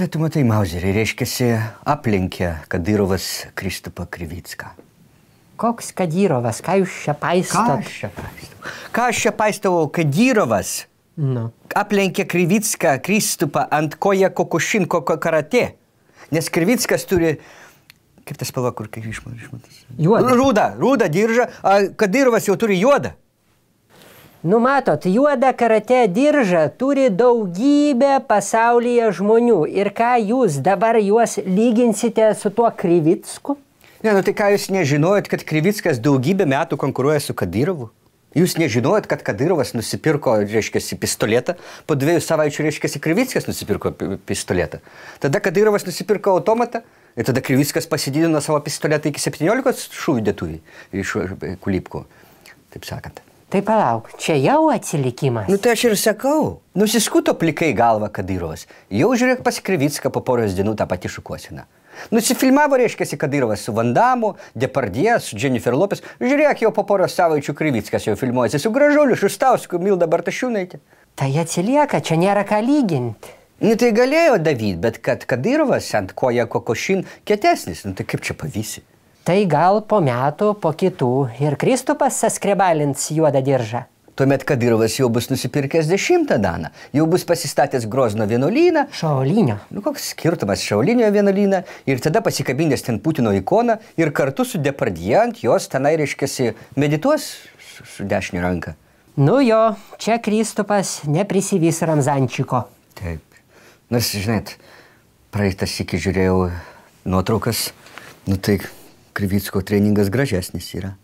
Bet tu matai, Mauserį, reiškiasi, aplenkė Kadyrovas Kristupą Krivicką. Koks Kadyrovas, ką jūs čia paistot? Ką aš čia paistau? Ką aš čia paistavau? Kadyrovas nu. aplenkė Krivicką Kristupą ant koja Kokušinko karate. Nes Krivickas turi kaip tas spalva, kur kai išmatas. Juoda. Rūda, rūda diržą, Kadyrovas jau turi juodą. Numatot, juoda karate dirža turi daugybę pasaulyje žmonių. Ir ką jūs dabar juos lyginsite su tuo Krivicku? Ne, nu tai ką jūs nežinojot, kad Krivickas daugybę metų konkuruoja su Kadyrovu? Jūs nežinojot, kad Kadirovas nusipirko, reiškia, pistoletą, po dviejų savaičių, reiškia, Krivickas nusipirko pistoletą. Tada Kadirovas nusipirko automatą ir tada Krivickas pasididino savo pistoletą iki 17 šūvių dėtuvį iš e, kulipko, taip sakant. Tai palauk, čia jau atsilikimas. Nu tai aš ir sakau, nusiskuto plikai galva, kad įros. Jau žiūrėk pas Krivicką po poros dienų tą patį šukosiną. Nusifilmavo, reiškia, Kadyrovas su Vandamu, Depardie, su Jennifer Lopes. Žiūrėk, jau po poros savaičių Krivickas jau filmuojasi su Gražuliu, Šustausku, Milda Bartašiūnaitė. Tai atsilieka, čia nėra ką lyginti. Nu tai galėjo David, bet kad Kadyrovas ant koja kokošin kietesnis, nu tai kaip čia pavysi? Tai gal po metų, po kitų ir Kristupas saskrebalins juodą diržą. Tuomet Kadirovas jau bus nusipirkęs dešimtą daną, jau bus pasistatęs Grozno vienuolyną. Šaulinio. Nu koks skirtumas Šaulinio vienuolyną ir tada pasikabinęs ten Putino ikoną ir kartu su Depardie ant jos tenai reiškiasi medituos su dešinė ranka. Nu jo, čia Kristupas neprisivys Ramzančiko. Taip. Nors, žinai, praeitas iki žiūrėjau nuotraukas, nu tai Krivicko treningas gražesnis yra.